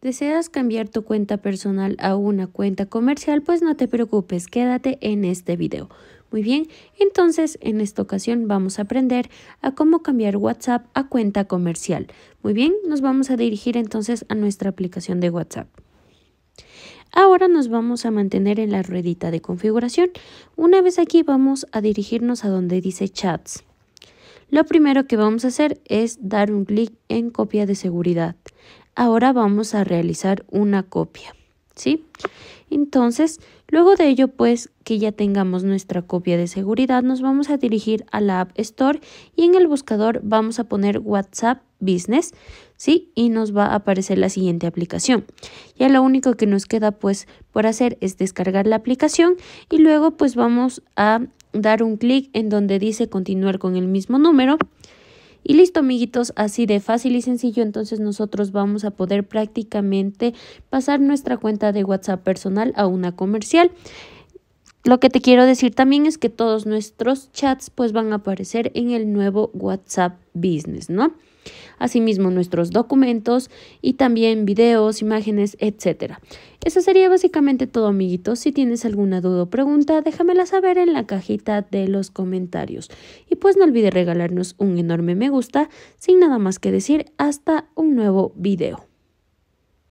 ¿Deseas cambiar tu cuenta personal a una cuenta comercial? Pues no te preocupes, quédate en este video. Muy bien, entonces en esta ocasión vamos a aprender a cómo cambiar WhatsApp a cuenta comercial. Muy bien, nos vamos a dirigir entonces a nuestra aplicación de WhatsApp. Ahora nos vamos a mantener en la ruedita de configuración. Una vez aquí vamos a dirigirnos a donde dice chats. Lo primero que vamos a hacer es dar un clic en copia de seguridad. Ahora vamos a realizar una copia, ¿sí? Entonces, luego de ello, pues, que ya tengamos nuestra copia de seguridad, nos vamos a dirigir a la App Store y en el buscador vamos a poner WhatsApp Business, ¿sí? Y nos va a aparecer la siguiente aplicación. Ya lo único que nos queda, pues, por hacer es descargar la aplicación y luego, pues, vamos a dar un clic en donde dice continuar con el mismo número y listo, amiguitos, así de fácil y sencillo, entonces nosotros vamos a poder prácticamente pasar nuestra cuenta de WhatsApp personal a una comercial. Lo que te quiero decir también es que todos nuestros chats pues van a aparecer en el nuevo WhatsApp Business, ¿no? Asimismo nuestros documentos y también videos, imágenes, etc. Eso sería básicamente todo amiguitos. Si tienes alguna duda o pregunta, déjamela saber en la cajita de los comentarios. Y pues no olvides regalarnos un enorme me gusta. Sin nada más que decir, hasta un nuevo video.